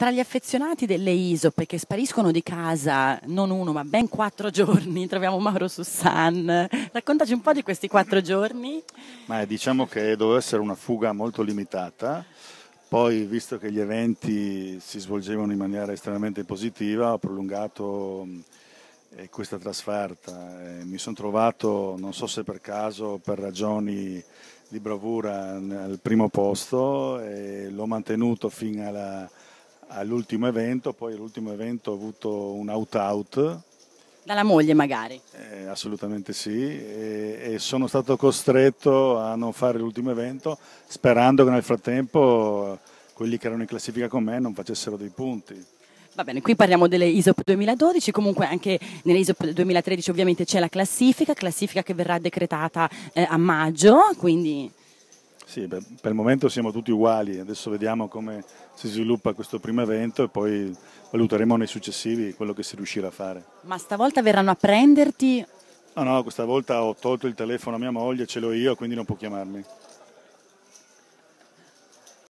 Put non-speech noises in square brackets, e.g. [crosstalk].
Tra gli affezionati delle ISOP che spariscono di casa non uno ma ben quattro [laughs] giorni, troviamo Mauro Sussan. Raccontaci un po' di questi quattro giorni. Ma eh, diciamo che doveva essere una fuga molto limitata. Poi, visto che gli eventi si svolgevano in maniera estremamente positiva, ho prolungato eh, questa trasferta. Eh, mi sono trovato, non so se per caso, per ragioni di bravura, al primo posto e l'ho mantenuto fino alla all'ultimo evento, poi l'ultimo evento ho avuto un out-out. Dalla moglie magari? Eh, assolutamente sì, e, e, sono stato costretto a non fare l'ultimo evento sperando che nel frattempo quelli che erano in classifica con me non facessero dei punti. Va bene, qui parliamo delle ISOP 2012, comunque anche nelle ISOP 2013 ovviamente c'è la classifica, classifica che verrà decretata eh, a maggio, quindi sì, per, per, il momento siamo tutti uguali, adesso vediamo come si sviluppa questo primo evento e poi valuteremo nei successivi quello che si riuscirà a fare. Ma stavolta verranno a prenderti? No, no, questa volta ho tolto il telefono a mia moglie, ce l'ho io, quindi non può chiamarmi.